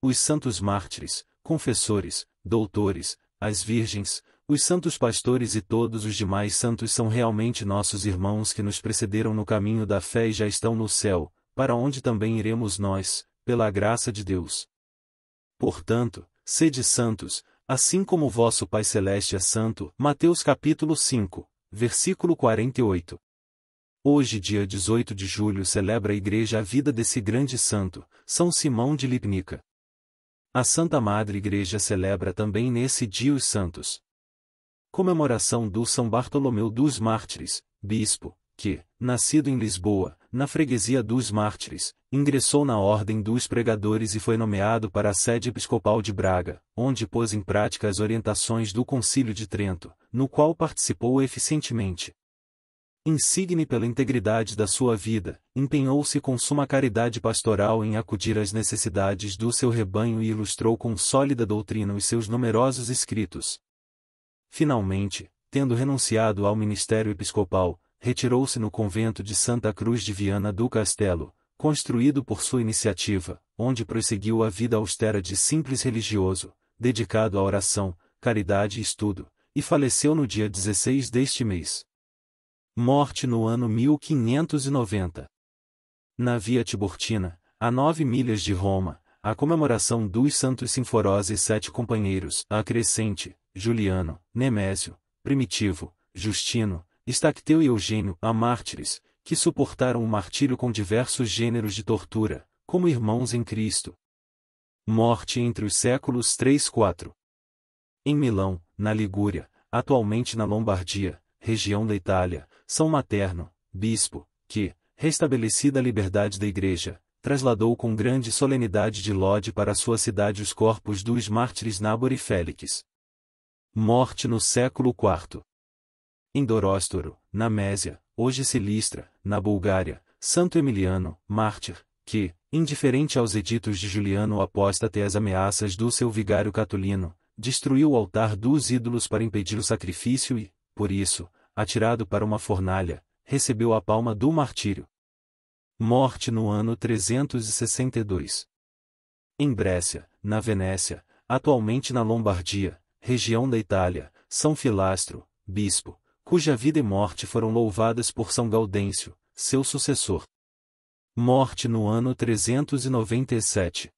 os santos mártires, confessores, doutores, as virgens, os santos pastores e todos os demais santos são realmente nossos irmãos que nos precederam no caminho da fé e já estão no céu, para onde também iremos nós, pela graça de Deus. Portanto, sede santos, assim como vosso Pai celeste é santo. Mateus capítulo 5, versículo 48. Hoje, dia 18 de julho, celebra a igreja a vida desse grande santo, São Simão de Lipnica. A Santa Madre Igreja celebra também nesse dia os santos. Comemoração do São Bartolomeu dos Mártires, bispo, que, nascido em Lisboa, na freguesia dos Mártires, ingressou na Ordem dos Pregadores e foi nomeado para a sede episcopal de Braga, onde pôs em prática as orientações do Concílio de Trento, no qual participou eficientemente insigne pela integridade da sua vida, empenhou-se com suma caridade pastoral em acudir às necessidades do seu rebanho e ilustrou com sólida doutrina os seus numerosos escritos. Finalmente, tendo renunciado ao ministério episcopal, retirou-se no convento de Santa Cruz de Viana do Castelo, construído por sua iniciativa, onde prosseguiu a vida austera de simples religioso, dedicado à oração, caridade e estudo, e faleceu no dia 16 deste mês. Morte no ano 1590. Na Via Tiburtina, a nove milhas de Roma, a comemoração dos santos Sinforosa e sete companheiros, Acrescente, Juliano, Nemésio, Primitivo, Justino, Estacteu e Eugênio, a mártires, que suportaram o martírio com diversos gêneros de tortura, como irmãos em Cristo. Morte entre os séculos 3 e 4. Em Milão, na Ligúria, atualmente na Lombardia, região da Itália, são Materno, bispo, que, restabelecida a liberdade da Igreja, trasladou com grande solenidade de Lodi para sua cidade os corpos dos mártires Nábor e Félix. Morte no século IV. Em Doróstoro, na Mésia, hoje Silistra, na Bulgária, Santo Emiliano, mártir, que, indiferente aos editos de Juliano apóstate às ameaças do seu vigário catulino, destruiu o altar dos ídolos para impedir o sacrifício e, por isso, atirado para uma fornalha, recebeu a palma do martírio. Morte no ano 362. Em Brécia, na Venécia, atualmente na Lombardia, região da Itália, São Filastro, bispo, cuja vida e morte foram louvadas por São Gaudêncio, seu sucessor. Morte no ano 397.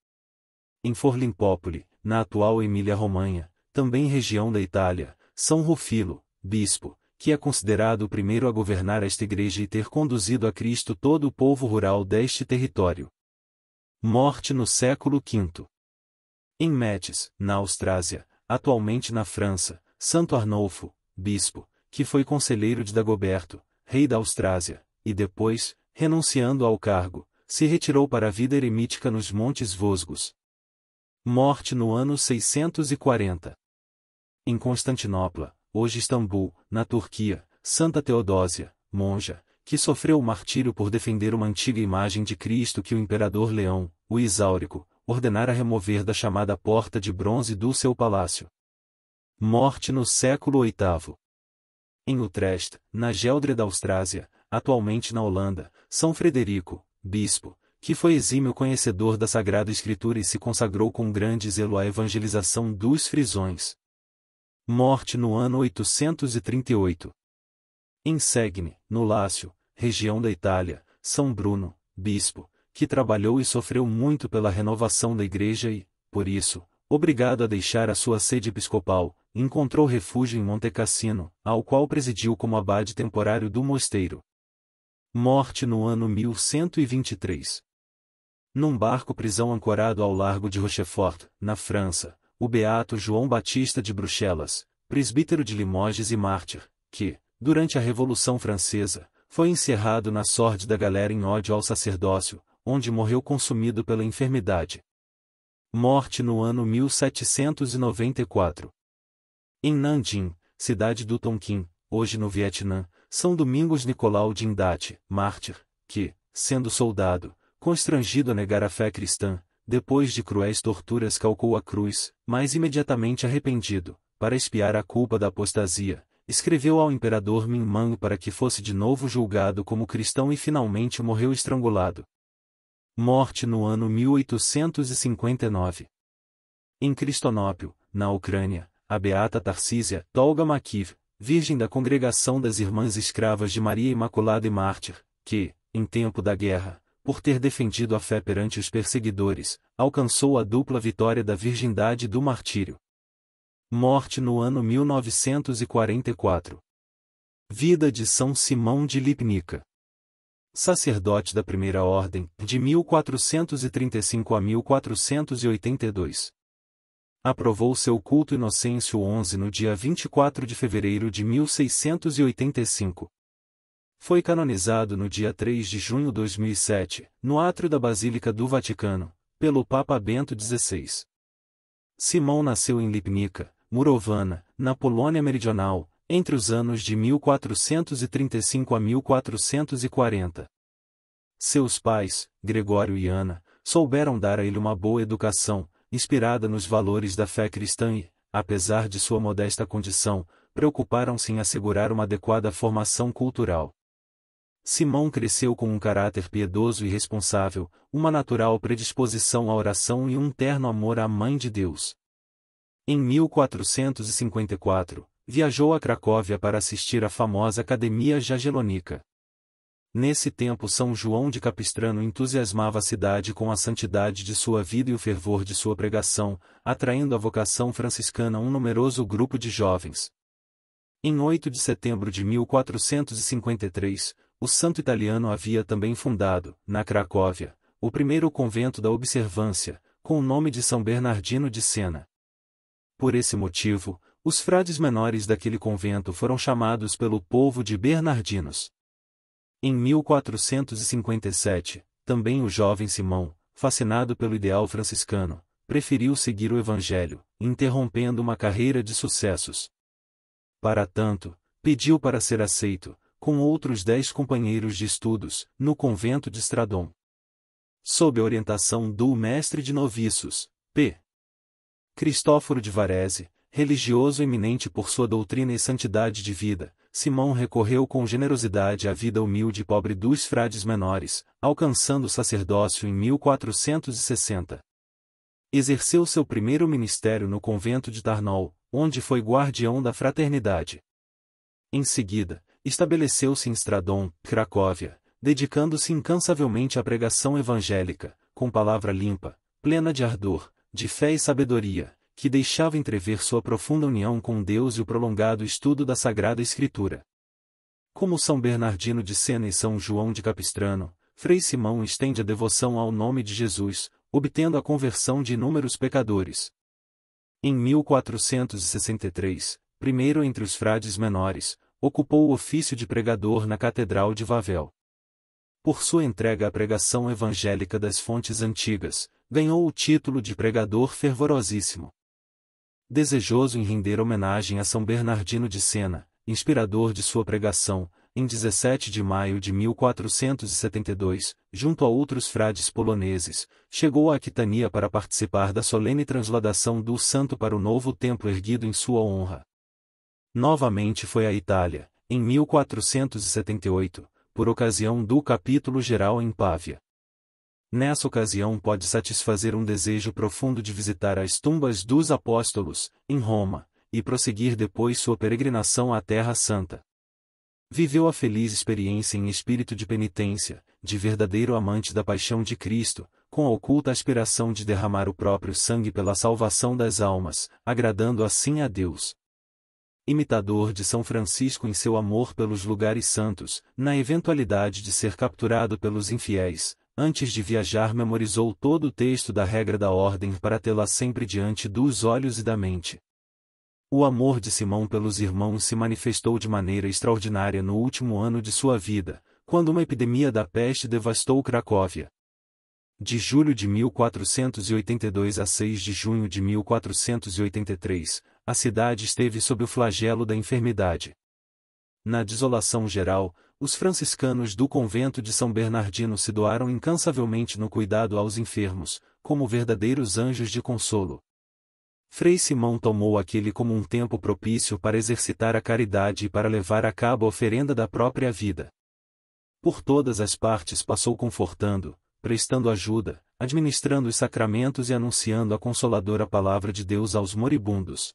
Em Forlimpópoli, na atual Emília-Romanha, também região da Itália, São Rufilo, bispo, que é considerado o primeiro a governar esta igreja e ter conduzido a Cristo todo o povo rural deste território. Morte no século V. Em Metz, na Austrásia, atualmente na França, Santo Arnolfo, bispo, que foi conselheiro de Dagoberto, rei da Austrásia, e depois, renunciando ao cargo, se retirou para a vida eremítica nos Montes Vosgos. Morte no ano 640. Em Constantinopla, hoje Istambul, na Turquia, Santa Teodósia, monja, que sofreu o martírio por defender uma antiga imagem de Cristo que o imperador Leão, o Isáurico, ordenara remover da chamada Porta de Bronze do seu palácio. Morte no século VIII. Em Utrecht, na Geldre da Austrásia, atualmente na Holanda, São Frederico, bispo, que foi exímio conhecedor da Sagrada Escritura e se consagrou com grande zelo à evangelização dos frisões, Morte no ano 838. Em Segne, no Lácio, região da Itália, São Bruno, bispo, que trabalhou e sofreu muito pela renovação da igreja e, por isso, obrigado a deixar a sua sede episcopal, encontrou refúgio em Monte Cassino, ao qual presidiu como abade temporário do mosteiro. Morte no ano 1123. Num barco-prisão ancorado ao largo de Rochefort, na França, o beato João Batista de Bruxelas, presbítero de Limoges e mártir, que, durante a Revolução Francesa, foi encerrado na sorte da galera em ódio ao sacerdócio, onde morreu consumido pela enfermidade. Morte no ano 1794. Em Nanjing, cidade do Tonkin, hoje no Vietnã, São Domingos Nicolau de Indate, mártir, que, sendo soldado, constrangido a negar a fé cristã, depois de cruéis torturas calcou a cruz, mas imediatamente arrependido, para espiar a culpa da apostasia, escreveu ao imperador Minmang para que fosse de novo julgado como cristão e finalmente morreu estrangulado. Morte no ano 1859. Em Cristonópio, na Ucrânia, a beata Tarcísia Dolga Makiv, virgem da congregação das Irmãs Escravas de Maria Imaculada e Mártir, que, em tempo da guerra, por ter defendido a fé perante os perseguidores, alcançou a dupla vitória da virgindade e do martírio. Morte no ano 1944. Vida de São Simão de Lipnica. Sacerdote da Primeira Ordem, de 1435 a 1482. Aprovou seu culto Inocêncio XI no dia 24 de fevereiro de 1685 foi canonizado no dia 3 de junho de 2007, no átrio da Basílica do Vaticano, pelo Papa Bento XVI. Simão nasceu em Lipnica, Murovana, na Polônia Meridional, entre os anos de 1435 a 1440. Seus pais, Gregório e Ana, souberam dar a ele uma boa educação, inspirada nos valores da fé cristã e, apesar de sua modesta condição, preocuparam-se em assegurar uma adequada formação cultural. Simão cresceu com um caráter piedoso e responsável, uma natural predisposição à oração e um terno amor à Mãe de Deus. Em 1454, viajou a Cracóvia para assistir à famosa Academia Jagelonica. Nesse tempo São João de Capistrano entusiasmava a cidade com a santidade de sua vida e o fervor de sua pregação, atraindo a vocação franciscana um numeroso grupo de jovens. Em 8 de setembro de 1453, o santo italiano havia também fundado, na Cracóvia, o primeiro convento da observância, com o nome de São Bernardino de Sena. Por esse motivo, os frades menores daquele convento foram chamados pelo povo de Bernardinos. Em 1457, também o jovem Simão, fascinado pelo ideal franciscano, preferiu seguir o Evangelho, interrompendo uma carreira de sucessos. Para tanto, pediu para ser aceito, com outros dez companheiros de estudos, no convento de Stradon. Sob a orientação do mestre de noviços, P. Cristóforo de Varese, religioso eminente por sua doutrina e santidade de vida, Simão recorreu com generosidade à vida humilde e pobre dos frades menores, alcançando o sacerdócio em 1460. Exerceu seu primeiro ministério no convento de Tarnol, onde foi guardião da fraternidade. Em seguida, estabeleceu-se em Stradon, Cracóvia, dedicando-se incansavelmente à pregação evangélica, com palavra limpa, plena de ardor, de fé e sabedoria, que deixava entrever sua profunda união com Deus e o prolongado estudo da Sagrada Escritura. Como São Bernardino de Sena e São João de Capistrano, Frei Simão estende a devoção ao nome de Jesus, obtendo a conversão de inúmeros pecadores. Em 1463, primeiro entre os frades menores, ocupou o ofício de pregador na Catedral de Vavel. Por sua entrega à pregação evangélica das fontes antigas, ganhou o título de pregador fervorosíssimo. Desejoso em render homenagem a São Bernardino de Sena, inspirador de sua pregação, em 17 de maio de 1472, junto a outros frades poloneses, chegou à Aquitania para participar da solene transladação do santo para o novo templo erguido em sua honra. Novamente foi à Itália, em 1478, por ocasião do capítulo geral em Pávia. Nessa ocasião pode satisfazer um desejo profundo de visitar as tumbas dos apóstolos, em Roma, e prosseguir depois sua peregrinação à Terra Santa. Viveu a feliz experiência em espírito de penitência, de verdadeiro amante da paixão de Cristo, com a oculta aspiração de derramar o próprio sangue pela salvação das almas, agradando assim a Deus imitador de São Francisco em seu amor pelos lugares santos, na eventualidade de ser capturado pelos infiéis, antes de viajar memorizou todo o texto da regra da ordem para tê-la sempre diante dos olhos e da mente. O amor de Simão pelos irmãos se manifestou de maneira extraordinária no último ano de sua vida, quando uma epidemia da peste devastou Cracóvia. De julho de 1482 a 6 de junho de 1483, a cidade esteve sob o flagelo da enfermidade. Na desolação geral, os franciscanos do convento de São Bernardino se doaram incansavelmente no cuidado aos enfermos, como verdadeiros anjos de consolo. Frei Simão tomou aquele como um tempo propício para exercitar a caridade e para levar a cabo a oferenda da própria vida. Por todas as partes passou confortando, prestando ajuda, administrando os sacramentos e anunciando a consoladora palavra de Deus aos moribundos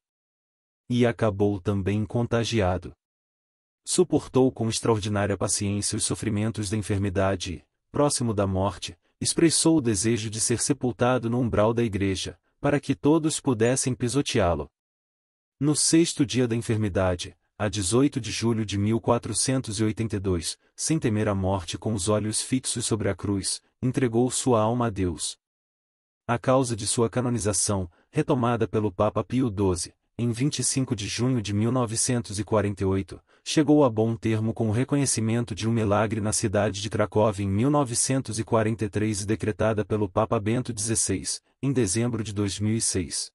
e acabou também contagiado. Suportou com extraordinária paciência os sofrimentos da enfermidade e, próximo da morte, expressou o desejo de ser sepultado no umbral da igreja, para que todos pudessem pisoteá-lo. No sexto dia da enfermidade, a 18 de julho de 1482, sem temer a morte com os olhos fixos sobre a cruz, entregou sua alma a Deus. A causa de sua canonização, retomada pelo Papa Pio XII, em 25 de junho de 1948, chegou a bom termo com o reconhecimento de um milagre na cidade de Cracóvia em 1943 e decretada pelo Papa Bento XVI, em dezembro de 2006.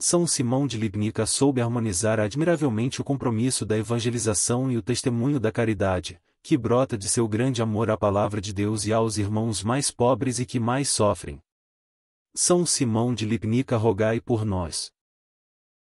São Simão de Libnica soube harmonizar admiravelmente o compromisso da evangelização e o testemunho da caridade, que brota de seu grande amor à palavra de Deus e aos irmãos mais pobres e que mais sofrem. São Simão de Lipnica rogai por nós.